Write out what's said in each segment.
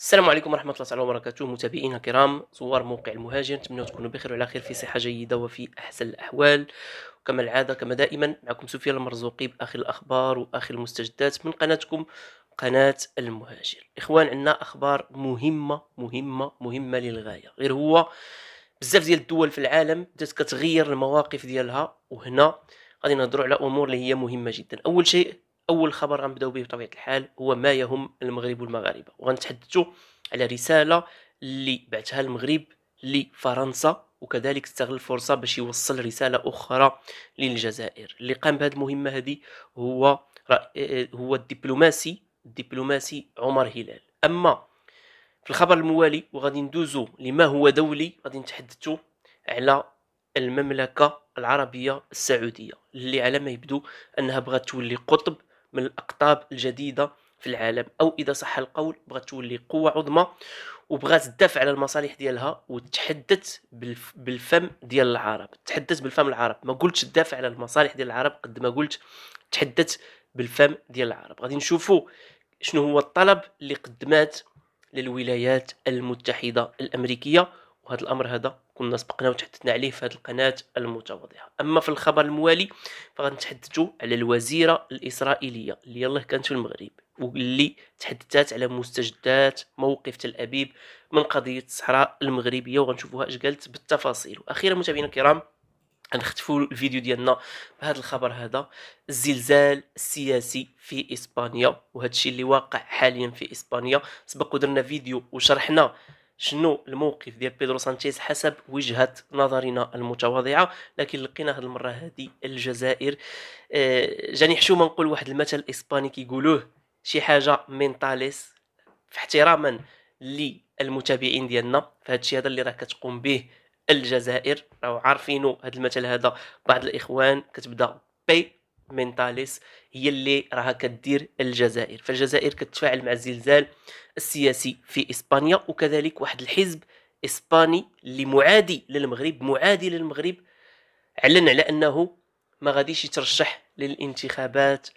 السلام عليكم ورحمة الله تعالى وبركاته متابعينا الكرام زوار موقع المهاجر نتمنى تكونوا بخير وعلى خير في صحة جيدة وفي أحسن الأحوال وكما العادة كما دائما معكم سفيان المرزوقي بآخر الأخبار وآخر المستجدات من قناتكم قناة المهاجر إخوان عندنا أخبار مهمة مهمة مهمة للغاية غير هو بزاف ديال الدول في العالم بدات كتغير المواقف ديالها وهنا غادي نهضروا على امور اللي هي مهمه جدا اول شيء اول خبر غنبداو به بطبيعه الحال هو ما يهم المغرب والمغاربه وغنتحدثوا على رساله اللي بعتها المغرب لفرنسا وكذلك استغل الفرصه باش يوصل رساله اخرى للجزائر اللي قام بهذه المهمه هذه هو آه، هو الدبلوماسي الدبلوماسي عمر هلال اما في الخبر الموالي وغادي ندوزو لما هو دولي غادي نتحدثوا على المملكه العربيه السعوديه اللي على ما يبدو انها بغات تولي قطب من الاقطاب الجديده في العالم او اذا صح القول بغات تولي قوه عظمى وبغات تدافع على المصالح ديالها وتحدث بالفم ديال العرب تحدث بالفم العرب ما قلتش تدافع على المصالح ديال العرب قد ما قلت تحدث بالفم ديال العرب غادي نشوفوا شنو هو الطلب اللي قدمات للولايات المتحده الامريكيه وهذا الامر هذا كنا سبقنا وتحدثنا عليه في هذه القناه المتواضعه اما في الخبر الموالي فغنتحدثوا على الوزيره الاسرائيليه اللي يلاه كانت في المغرب واللي تحدثت على مستجدات موقف تل ابيب من قضيه الصحراء المغربيه وغنشوفوها اش قالت بالتفاصيل واخيرا متابعينا الكرام غنختفوا الفيديو ديالنا بهذا الخبر هذا الزلزال السياسي في اسبانيا وهذا الشيء اللي واقع حاليا في اسبانيا سبق ودرنا فيديو وشرحنا شنو الموقف ديال بيدرو سانشيز حسب وجهه نظرنا المتواضعه لكن لقينا هذه المره هذه الجزائر آه، جاني حشومه نقول واحد المثل اسباني كيقولوه شي حاجه في احتراما للمتابعين ديالنا فهاد الشيء هذا اللي راه كتقوم به الجزائر راهو عارفينو هاد المثل هذا بعض الاخوان كتبدا بي مينتاليس هي اللي راها كدير الجزائر فالجزائر كتفاعل مع الزلزال السياسي في اسبانيا وكذلك واحد الحزب اسباني اللي معادي للمغرب معادي للمغرب اعلن على انه ما غاديش يترشح للانتخابات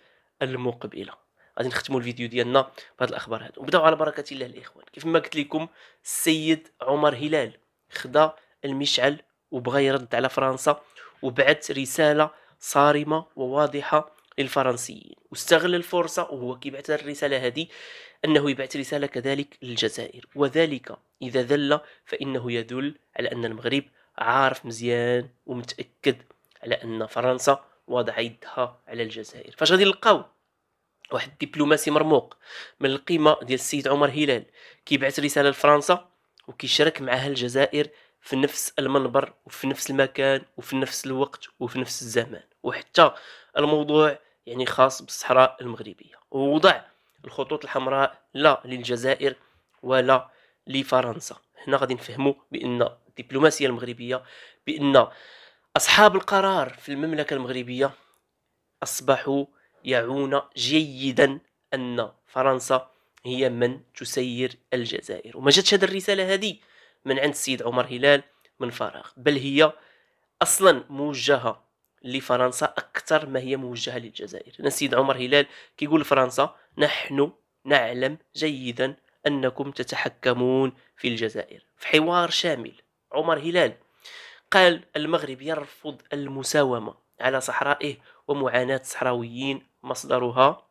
المقبله غادي نختموا الفيديو ديالنا بهذه الاخبار هذو نبداو على بركه الله الاخوان كيف ما قلت لكم السيد عمر هلال خدا المشعل وبغى يرد على فرنسا وبعث رساله صارمة وواضحة للفرنسيين واستغل الفرصة وهو كيبعث الرسالة هذه أنه يبعث رسالة كذلك للجزائر وذلك إذا ذل فإنه يدل على أن المغرب عارف مزيان ومتأكد على أن فرنسا وضع يدها على الجزائر فاش غادي نلقاو واحد الدبلوماسي مرموق من القيمة ديال السيد عمر هلال كيبعث رسالة لفرنسا وكيشارك معها الجزائر في نفس المنبر وفي نفس المكان وفي نفس الوقت وفي نفس الزمان وحتى الموضوع يعني خاص بالصحراء المغربية ووضع الخطوط الحمراء لا للجزائر ولا لفرنسا هنا غادي نفهموا بان الدبلوماسية المغربية بان أصحاب القرار في المملكة المغربية أصبحوا يعون جيدا أن فرنسا هي من تسير الجزائر وما جاتش هذه الرسالة هذه من عند السيد عمر هلال من فراغ بل هي اصلا موجهه لفرنسا اكثر ما هي موجهه للجزائر انا السيد عمر هلال كيقول لفرنسا نحن نعلم جيدا انكم تتحكمون في الجزائر في حوار شامل عمر هلال قال المغرب يرفض المساومه على صحرائه ومعاناه الصحراويين مصدرها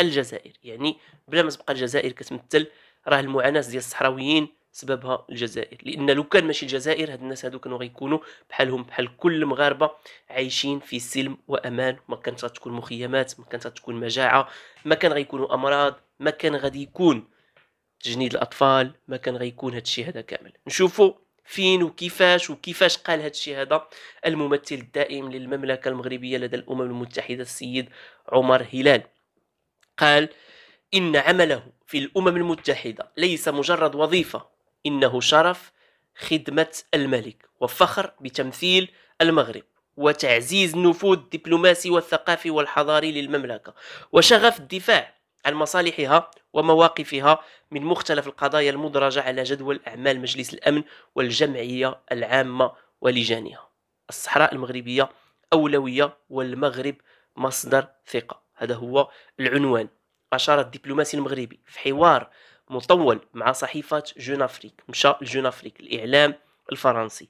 الجزائر يعني بلا ما تبقى الجزائر كتمثل راه المعاناه ديال الصحراويين سببها الجزائر لان لو كان ماشي الجزائر هاد الناس هادو كانوا غيكونوا بحالهم بحال كل المغاربه عايشين في سلم وامان ما كانت غتكون مخيمات ما كانت غتكون مجاعه ما كان غيكونوا امراض ما كان غادي يكون تجنيد الاطفال ما كان غيكون هادشي هذا كامل نشوفوا فين وكيفاش وكيفاش قال هاد الشيء هذا الممثل الدائم للمملكه المغربيه لدى الامم المتحده السيد عمر هلال قال ان عمله في الامم المتحده ليس مجرد وظيفه إنه شرف خدمة الملك وفخر بتمثيل المغرب وتعزيز النفوذ الدبلوماسي والثقافي والحضاري للمملكة وشغف الدفاع عن مصالحها ومواقفها من مختلف القضايا المدرجة على جدول أعمال مجلس الأمن والجمعية العامة ولجانها الصحراء المغربية أولوية والمغرب مصدر ثقة هذا هو العنوان أشار الدبلوماسي المغربي في حوار مطول مع صحيفة جون أفريك مشى لجون أفريك الإعلام الفرنسي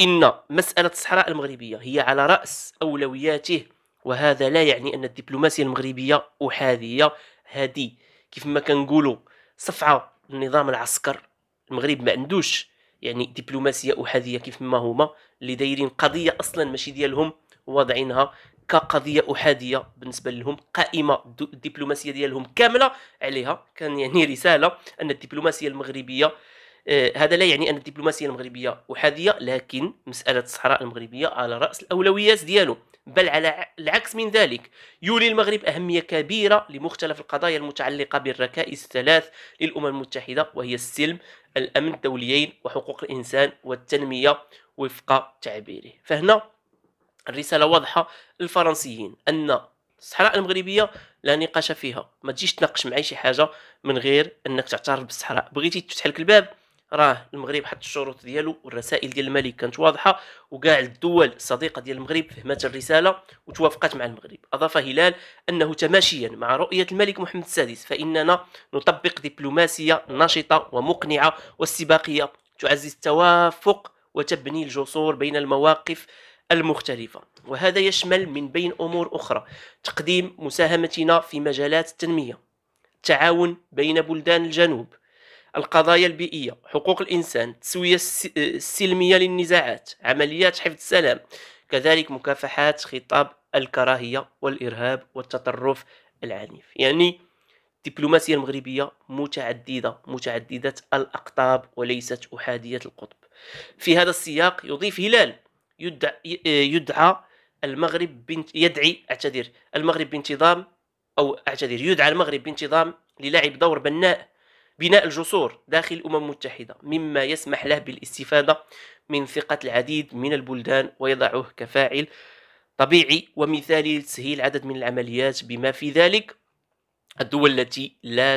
إن مسألة الصحراء المغربية هي على رأس أولوياته وهذا لا يعني أن الدبلوماسية المغربية أحادية هادي كيف ما كنقولوا صفعة النظام العسكر المغرب ما عندوش يعني دبلوماسية أحادية كيف ما هما اللي دايرين قضية أصلا ماشي ديالهم وضعينها كقضيه احاديه بالنسبه لهم قائمه الدبلوماسيه ديالهم كامله عليها كان يعني رساله ان الدبلوماسيه المغربيه آه، هذا لا يعني ان الدبلوماسيه المغربيه احاديه لكن مساله الصحراء المغربيه على راس الاولويات ديالو بل على العكس من ذلك يولي المغرب أهمية كبيرة لمختلف القضايا المتعلقة بالركائز الثلاث للأمم المتحدة وهي السلم الأمن الدوليين وحقوق الإنسان والتنمية وفق تعبيره فهنا الرساله واضحه للفرنسيين ان الصحراء المغربيه لا نقاش فيها ما تجيش تناقش معي شي حاجه من غير انك تعترف بالصحراء بغيتي تفتح لك الباب راه المغرب حط الشروط ديالو والرسائل ديال الملك كانت واضحه وكاع الدول الصديقه ديال المغرب فهمت الرساله وتوافقت مع المغرب اضاف هلال انه تماشيا مع رؤيه الملك محمد السادس فاننا نطبق دبلوماسيه نشطه ومقنعه واستباقيه تعزز التوافق وتبني الجسور بين المواقف المختلفة وهذا يشمل من بين أمور أخرى تقديم مساهمتنا في مجالات التنمية التعاون بين بلدان الجنوب القضايا البيئية حقوق الإنسان التسوية السلمية للنزاعات عمليات حفظ السلام كذلك مكافحات خطاب الكراهية والإرهاب والتطرف العنيف يعني الدبلوماسية المغربية متعددة متعددة الأقطاب وليست أحادية القطب في هذا السياق يضيف هلال يدعى, آه، يدعى المغرب بنت يدعي اعتذر المغرب بانتظام او اعتذر يدعى المغرب بانتظام للعب دور بناء بناء الجسور داخل الامم المتحده مما يسمح له بالاستفاده من ثقه العديد من البلدان ويضعه كفاعل طبيعي ومثالي لتسهيل عدد من العمليات بما في ذلك الدول التي لا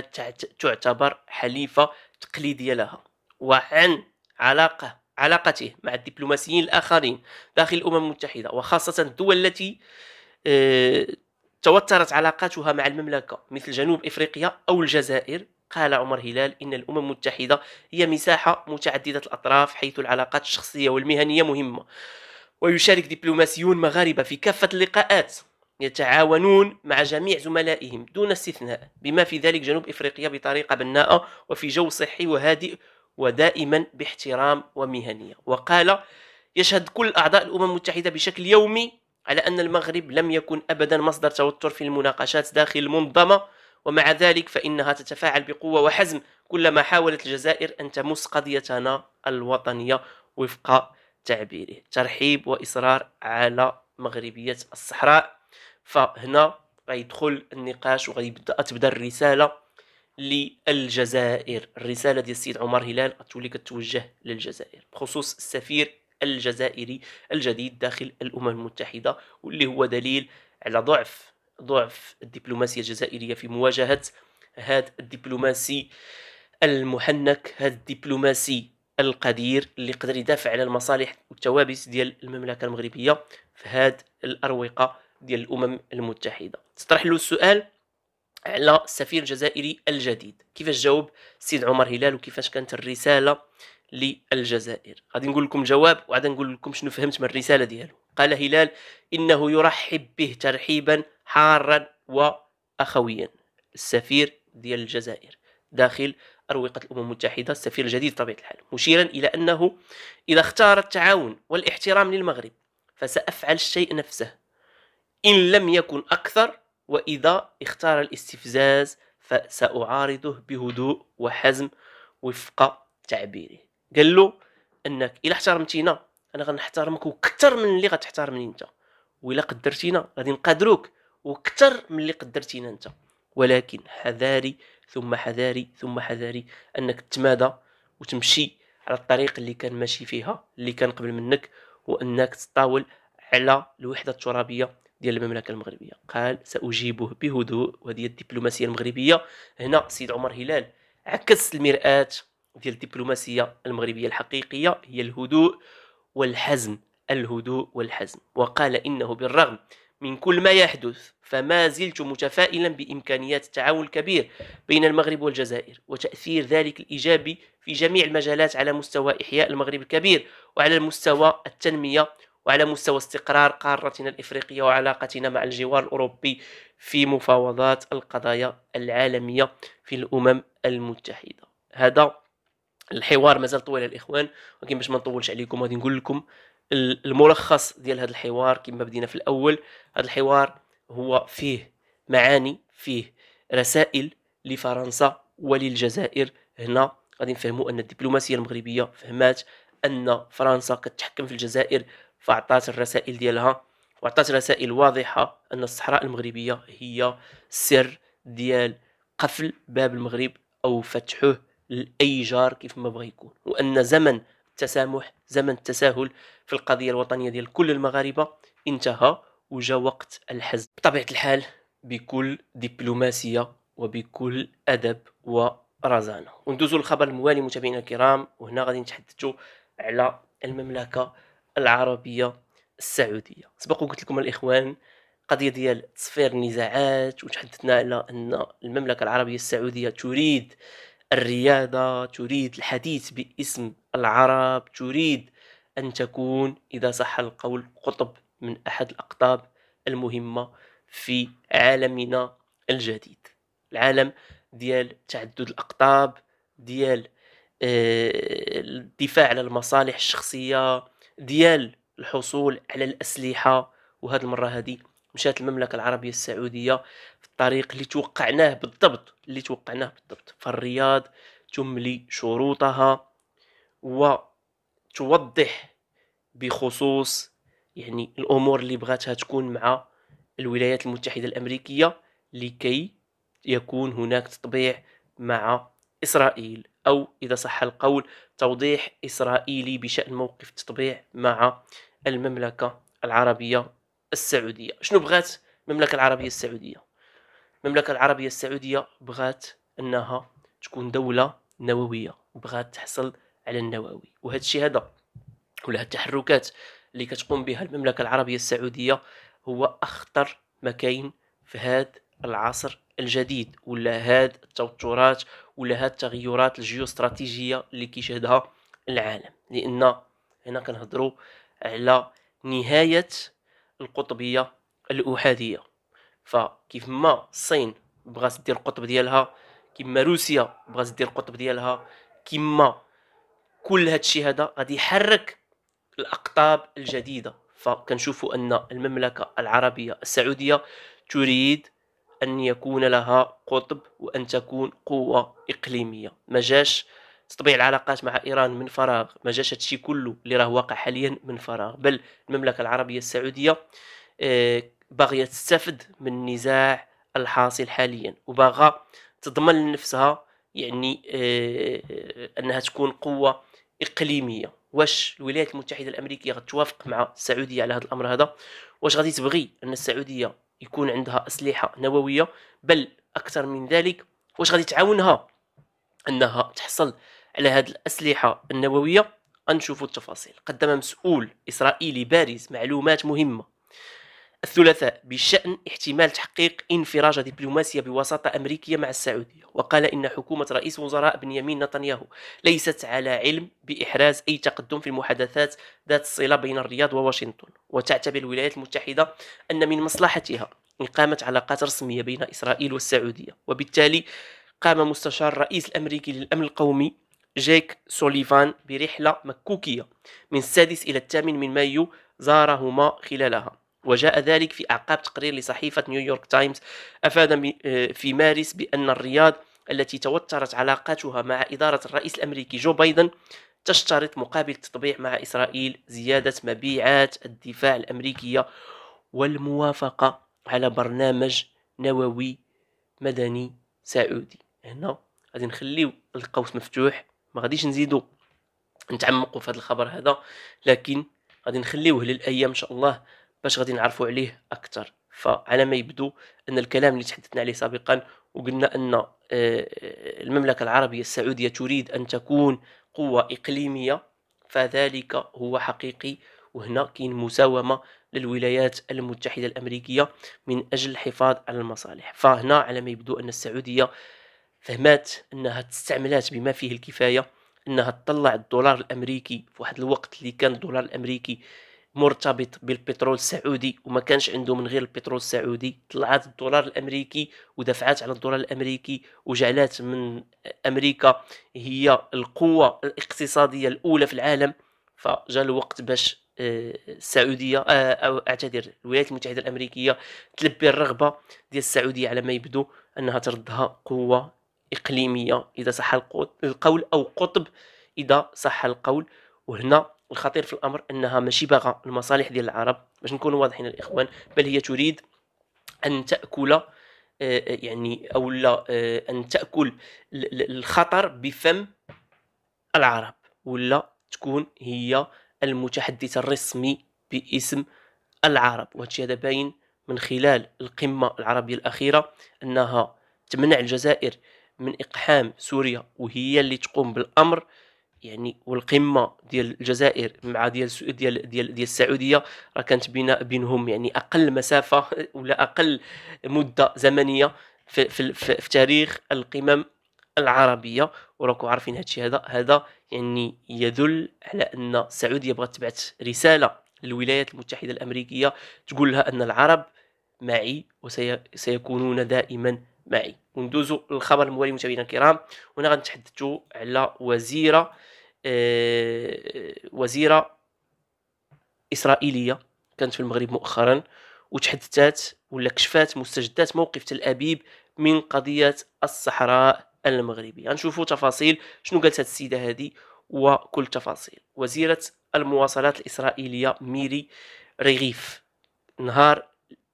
تعتبر حليفه تقليديه لها وعن علاقه علاقته مع الدبلوماسيين الآخرين داخل الأمم المتحدة وخاصة الدول التي آه، توترت علاقاتها مع المملكة مثل جنوب إفريقيا أو الجزائر قال عمر هلال إن الأمم المتحدة هي مساحة متعددة الأطراف حيث العلاقات الشخصية والمهنية مهمة ويشارك دبلوماسيون مغاربة في كافة اللقاءات يتعاونون مع جميع زملائهم دون استثناء بما في ذلك جنوب إفريقيا بطريقة بناءة وفي جو صحي وهادئ ودائما باحترام ومهنية وقال يشهد كل أعضاء الأمم المتحدة بشكل يومي على أن المغرب لم يكن أبدا مصدر توتر في المناقشات داخل المنظمة ومع ذلك فإنها تتفاعل بقوة وحزم كلما حاولت الجزائر أن تمس قضيتنا الوطنية وفق تعبيره ترحيب وإصرار على مغربية الصحراء فهنا غيدخل النقاش وغيبدا تبدا الرسالة للجزائر الرسالة ديال السيد عمر هلال غتولي كتوجه للجزائر بخصوص السفير الجزائري الجديد داخل الأمم المتحدة واللي هو دليل على ضعف ضعف الدبلوماسية الجزائرية في مواجهة هذا الدبلوماسي المحنك هذا الدبلوماسي القدير اللي قدر يدافع على المصالح والتوابس ديال المملكة المغربية في هذه الأروقة ديال الأمم المتحدة تطرح له السؤال على السفير الجزائري الجديد كيفاش جاوب السيد عمر هلال وكيفاش كانت الرساله للجزائر غادي نقول لكم جواب وعاد نقول لكم شنو فهمت من الرساله ديالو قال هلال انه يرحب به ترحيبا حارا واخويا السفير ديال الجزائر داخل أروقة الأمم المتحدة السفير الجديد بطبيعة الحال مشيرا إلى أنه إذا اختار التعاون والاحترام للمغرب فسأفعل الشيء نفسه إن لم يكن أكثر وإذا اختار الاستفزاز فسأعارضه بهدوء وحزم وفق تعبيره قال له انك الا احترمتينا انا غنحترمك وكثر من اللي غتحترمني انت والا قدرتينا غادي نقدروك وكثر من اللي قدرتينا انت ولكن حذاري ثم حذاري ثم حذاري انك تتمادى وتمشي على الطريق اللي كان ماشي فيها اللي كان قبل منك وانك تطاول على الوحده الترابيه ديال المملكه المغربيه قال ساجيبه بهدوء وهذه الدبلوماسيه المغربيه هنا سيد عمر هلال عكس المراه ديال الدبلوماسيه المغربيه الحقيقيه هي الهدوء والحزم الهدوء والحزم وقال انه بالرغم من كل ما يحدث فما زلت متفائلا بامكانيات التعاون الكبير بين المغرب والجزائر وتاثير ذلك الايجابي في جميع المجالات على مستوى احياء المغرب الكبير وعلى مستوى التنميه وعلى مستوى استقرار قارتنا الإفريقية وعلاقتنا مع الجوار الأوروبي في مفاوضات القضايا العالمية في الأمم المتحدة هذا الحوار مازال طويل الإخوان ولكن باش ما نطولش عليكم غادي نقول لكم الملخص ديال هذا الحوار كما بدينا في الأول هذا الحوار هو فيه معاني فيه رسائل لفرنسا وللجزائر هنا غادي نفهموا ان الدبلوماسيه المغربيه فهمات ان فرنسا كتحكم في الجزائر فاعطات الرسائل ديالها وعطات رسائل واضحة أن الصحراء المغربية هي السر ديال قفل باب المغرب أو فتحه لأي جار كيف ما بغى يكون وأن زمن التسامح زمن التساهل في القضية الوطنية ديال كل المغاربة انتهى وجا وقت الحزم بطبيعة الحال بكل دبلوماسية وبكل أدب ورزانة وندوزو للخبر الموالي متابعينا الكرام وهنا غادي نتحدثوا على المملكة العربيه السعوديه سبق وقلت لكم الاخوان قضيه ديال تصفير النزاعات وتحدثنا على ان المملكه العربيه السعوديه تريد الرياضه تريد الحديث باسم العرب تريد ان تكون اذا صح القول قطب من احد الاقطاب المهمه في عالمنا الجديد العالم ديال تعدد الاقطاب ديال آه، الدفاع على المصالح الشخصيه ديال الحصول على الاسلحه وهاد المره هذه مشات المملكه العربيه السعوديه في الطريق اللي توقعناه بالضبط اللي توقعناه بالضبط فالرياض تملي شروطها وتوضح بخصوص يعني الامور اللي بغاتها تكون مع الولايات المتحده الامريكيه لكي يكون هناك تطبيع مع اسرائيل أو إذا صح القول توضيح إسرائيلي بشأن موقف تطبيع مع المملكة العربية السعودية شنو بغات المملكة العربية السعودية المملكة العربية السعودية بغات أنها تكون دولة نووية وبغات تحصل على النووي وهذا الشيء هذا ولا التحركات اللي كتقوم بها المملكة العربية السعودية هو أخطر مكاين في هذا العصر الجديد ولا هاد التوترات ولا هاد التغيرات الجيوستراتيجيه اللي كيشهدها العالم لان هنا كنهضروا على نهايه القطبيه الاحاديه فكيف ما الصين بغات دير القطب ديالها كما روسيا بغات دير القطب ديالها كما كل هادشي هذا غادي يحرك الاقطاب الجديده فكنشوفوا ان المملكه العربيه السعوديه تريد أن يكون لها قطب وأن تكون قوة إقليمية ما جاش تطبيع العلاقات مع إيران من فراغ ما جاش هادشي كله اللي راه واقع حاليا من فراغ بل المملكة العربية السعودية آه، باغية تستفد من النزاع الحاصل حاليا وباغا تضمن لنفسها يعني آه، آه، أنها تكون قوة إقليمية واش الولايات المتحدة الأمريكية غتوافق مع السعودية على هذا الأمر هذا واش غادي تبغي أن السعودية يكون عندها اسلحه نوويه بل اكثر من ذلك واش غادي تعاونها انها تحصل على هذه الاسلحه النوويه نشوفوا التفاصيل قدم مسؤول اسرائيلي بارز معلومات مهمه الثلاثاء بشأن احتمال تحقيق انفراجة دبلوماسية بوساطة أمريكية مع السعودية وقال إن حكومة رئيس وزراء بنيامين نتنياهو ليست على علم بإحراز أي تقدم في المحادثات ذات الصلة بين الرياض وواشنطن وتعتبر الولايات المتحدة أن من مصلحتها إقامة علاقات رسمية بين إسرائيل والسعودية وبالتالي قام مستشار الرئيس الأمريكي للأمن القومي جيك سوليفان برحلة مكوكية من السادس إلى الثامن من مايو زارهما خلالها وجاء ذلك في أعقاب تقرير لصحيفة نيويورك تايمز أفاد آه، في مارس بأن الرياض التي توترت علاقاتها مع إدارة الرئيس الأمريكي جو بايدن تشترط مقابل التطبيع مع إسرائيل زيادة مبيعات الدفاع الأمريكية والموافقة على برنامج نووي مدني سعودي هنا غادي نخليو القوس مفتوح ما غاديش نزيدو نتعمقوا في هذا الخبر هذا لكن غادي نخليوه للايام ان شاء الله باش غادي نعرفوا عليه اكثر فعلى ما يبدو ان الكلام اللي تحدثنا عليه سابقا وقلنا ان آه، المملكه العربيه السعوديه تريد ان تكون قوه اقليميه فذلك هو حقيقي وهنا كاين مساومه للولايات المتحده الامريكيه من اجل الحفاظ على المصالح فهنا على ما يبدو ان السعوديه فهمات انها استعملات بما فيه الكفايه انها تطلع الدولار الامريكي في واحد الوقت اللي كان الدولار الامريكي مرتبط بالبترول السعودي وما كانش عنده من غير البترول السعودي طلعت الدولار الامريكي ودفعات على الدولار الامريكي وجعلت من امريكا هي القوه الاقتصاديه الاولى في العالم فجاء الوقت باش آه، السعوديه آه، او اعتذر الولايات المتحده الامريكيه تلبي الرغبه ديال السعوديه على ما يبدو انها تردها قوه اقليميه اذا صح القول او قطب اذا صح القول وهنا الخطير في الامر انها ماشي باغا المصالح ديال العرب باش نكونوا واضحين الاخوان بل هي تريد ان تاكل آه، آه، يعني او لا آه، ان تاكل الخطر بفم العرب ولا تكون هي المتحدث الرسمي باسم العرب وهادشي هذا باين من خلال القمة العربية الأخيرة أنها تمنع الجزائر من إقحام سوريا وهي اللي تقوم بالأمر يعني والقمه ديال الجزائر مع ديال ديال ديال, ديال السعوديه راه كانت بين بينهم يعني اقل مسافه ولا اقل مده زمنيه في, في, في, في تاريخ القمم العربيه وراكم عارفين هادشي هذا هذا يعني يدل على ان السعوديه بغات تبعث رساله للولايات المتحده الامريكيه تقول لها ان العرب معي وسيكونون دائما معي وندوزو للخبر الموالي متابعينا الكرام هنا غنتحدثوا على وزيره آه، وزيره اسرائيليه كانت في المغرب مؤخرا وتحدثت ولا كشفات مستجدات موقف تل ابيب من قضيه الصحراء المغربية غنشوفوا تفاصيل شنو قالت هذه السيده هذه وكل التفاصيل وزيره المواصلات الاسرائيليه ميري ريغيف نهار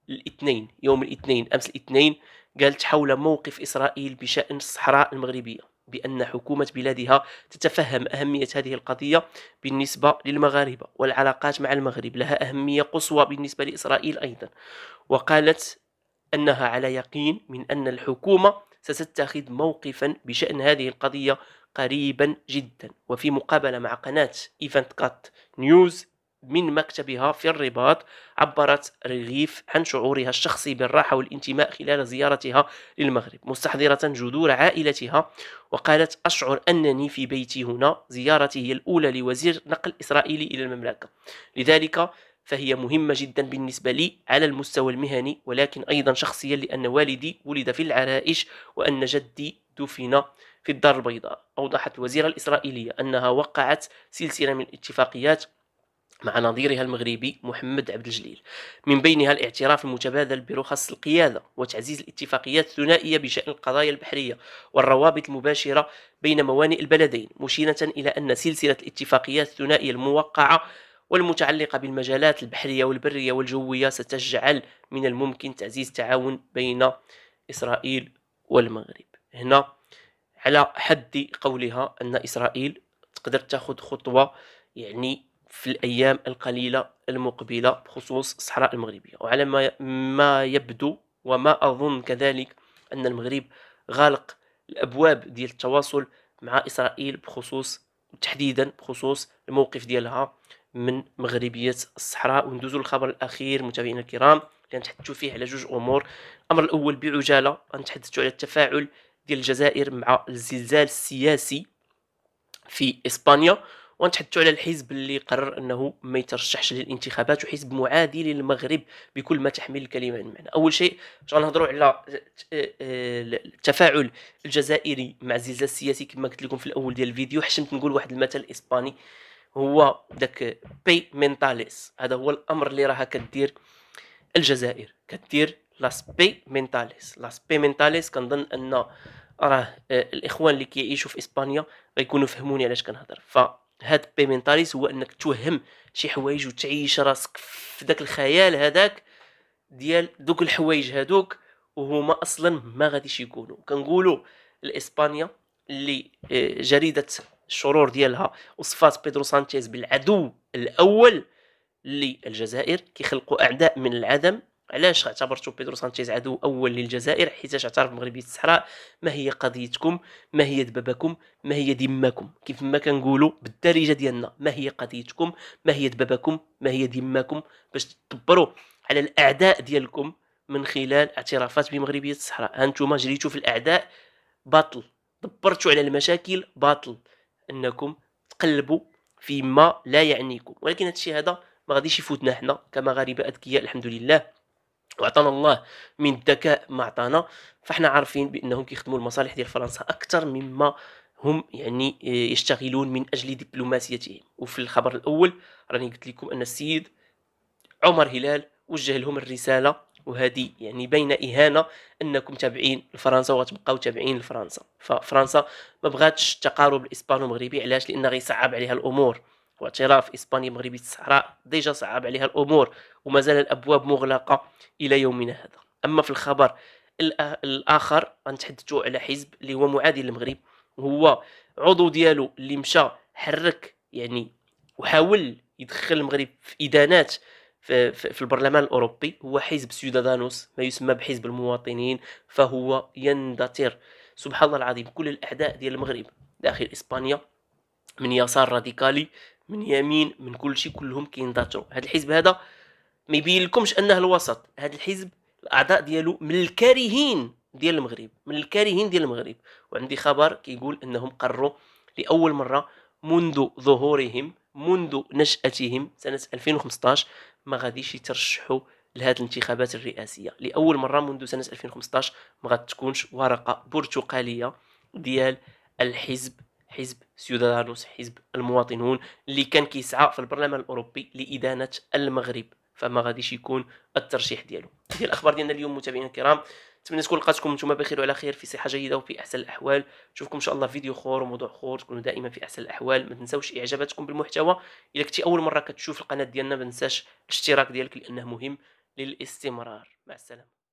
الاثنين يوم الاثنين امس الاثنين قالت حول موقف اسرائيل بشان الصحراء المغربيه بأن حكومة بلادها تتفهم أهمية هذه القضية بالنسبة للمغاربة والعلاقات مع المغرب لها أهمية قصوى بالنسبة لإسرائيل أيضا وقالت أنها على يقين من أن الحكومة ستتخذ موقفا بشأن هذه القضية قريبا جدا وفي مقابلة مع قناة إيفنت كات نيوز من مكتبها في الرباط عبرت ريليف عن شعورها الشخصي بالراحة والانتماء خلال زيارتها للمغرب مستحضرة جذور عائلتها وقالت أشعر أنني في بيتي هنا زيارتي هي الأولى لوزير نقل إسرائيلي إلى المملكة لذلك فهي مهمة جدا بالنسبة لي على المستوى المهني ولكن أيضا شخصيا لأن والدي ولد في العرائش وأن جدي دفن في الدار البيضاء أوضحت الوزيرة الإسرائيلية أنها وقعت سلسلة من الاتفاقيات مع نظيرها المغربي محمد عبد الجليل من بينها الاعتراف المتبادل برخص القيادة وتعزيز الاتفاقيات الثنائية بشأن القضايا البحرية والروابط المباشرة بين موانئ البلدين مشيرة إلى أن سلسلة الاتفاقيات الثنائية الموقعة والمتعلقة بالمجالات البحرية والبرية والجوية ستجعل من الممكن تعزيز التعاون بين إسرائيل والمغرب هنا على حد قولها أن إسرائيل تقدر تأخذ خطوة يعني في الأيام القليلة المقبلة بخصوص الصحراء المغربية وعلى ما ما يبدو وما أظن كذلك أن المغرب غالق الأبواب ديال التواصل مع إسرائيل بخصوص تحديدا بخصوص الموقف ديالها من مغربية الصحراء وندوزو للخبر الأخير متابعينا الكرام اللي نتحدثوا فيه على جوج أمور الأمر الأول بعجالة نتحدثوا على التفاعل ديال الجزائر مع الزلزال السياسي في إسبانيا ونتحدثوا على الحزب اللي قرر انه ما يترشحش للانتخابات وحزب معادي للمغرب بكل ما تحمل الكلمه من معنى اول شيء غنهضروا على آه، آه، التفاعل الجزائري مع الزلزال السياسي كما قلت لكم في الاول ديال الفيديو حشمت نقول واحد المثل اسباني هو داك بي مينتاليس هذا هو الامر اللي راها كدير الجزائر كدير لاس بي مينتاليس لاس بي مينتاليس كنظن ان راه آه، الاخوان اللي كيعيشوا في اسبانيا غيكونوا فهموني علاش كنهضر ف هاد بيمنتاليس هو انك توهم شي حوايج وتعيش راسك في داك الخيال هذاك ديال دوك الحوايج هادوك وهما اصلا ما غاديش يكونوا كنقولوا الاسبانيا اللي آه، جريده الشرور ديالها وصفات بيدرو سانشيز بالعدو الاول للجزائر كيخلقوا اعداء من العدم علاش اعتبرتوا بيدرو سانشيز عدو اول للجزائر حيت اعترف بمغربيه الصحراء ما هي قضيتكم ما هي دبابكم ما هي ذماكم كيف ما كنقولوا بالدارجه ديالنا ما هي قضيتكم ما هي دبابكم ما هي ذماكم باش تدبروا على الاعداء ديالكم من خلال اعترافات بمغربيه الصحراء هانتوما جريتوا في الاعداء باطل دبرتوا على المشاكل باطل انكم تقلبوا فيما لا يعنيكم ولكن هادشي هذا ما غاديش يفوتنا حنا كمغاربه اذكياء الحمد لله وعطانا الله من الذكاء ما عطانا فاحنا عارفين بانهم كيخدموا المصالح ديال فرنسا اكثر مما هم يعني آه، يشتغلون من اجل دبلوماسيتهم وفي الخبر الاول راني قلت لكم ان السيد عمر هلال وجه لهم الرساله وهذه يعني بين اهانه انكم تابعين لفرنسا وغتبقاو تابعين لفرنسا ففرنسا ما بغاتش التقارب الاسبانو المغربي علاش لان غيصعب عليها الامور واعتراف إسبانيا مغربي الصحراء ديجا صعب عليها الأمور ومازال الأبواب مغلقة إلى يومنا هذا أما في الخبر الآخر غنتحدثوا على حزب اللي هو معادي للمغرب هو عضو ديالو اللي مشى حرك يعني وحاول يدخل المغرب في إدانات في, في البرلمان الأوروبي هو حزب سيودادانوس ما يسمى بحزب المواطنين فهو يندثر سبحان الله العظيم كل الأعداء ديال المغرب داخل إسبانيا من يسار راديكالي من يمين من كل شيء كلهم كينضاتوا هذا الحزب هذا ما يبين لكمش انه الوسط هذا الحزب الاعضاء ديالو من الكارهين ديال المغرب من الكارهين ديال المغرب وعندي خبر كيقول انهم قرروا لاول مره منذ ظهورهم منذ نشاتهم سنه 2015 ما غاديش يترشحوا لهذه الانتخابات الرئاسيه لاول مره منذ سنه 2015 ما غتكونش ورقه برتقاليه ديال الحزب حزب سيودادانوس حزب المواطنون اللي كان كيسعى في البرلمان الاوروبي لادانه المغرب فما غاديش يكون الترشيح ديالو هي الاخبار ديالنا اليوم متابعينا الكرام نتمنى تكون لقاتكم نتوما بخير وعلى خير في صحه جيده وفي احسن الاحوال نشوفكم ان شاء الله فيديو خور وموضوع خور تكونوا دائما في احسن الاحوال ما تنساوش اعجاباتكم بالمحتوى الا كنتي اول مره كتشوف القناه ديالنا ما تنساش الاشتراك ديالك لانه مهم للاستمرار مع السلامه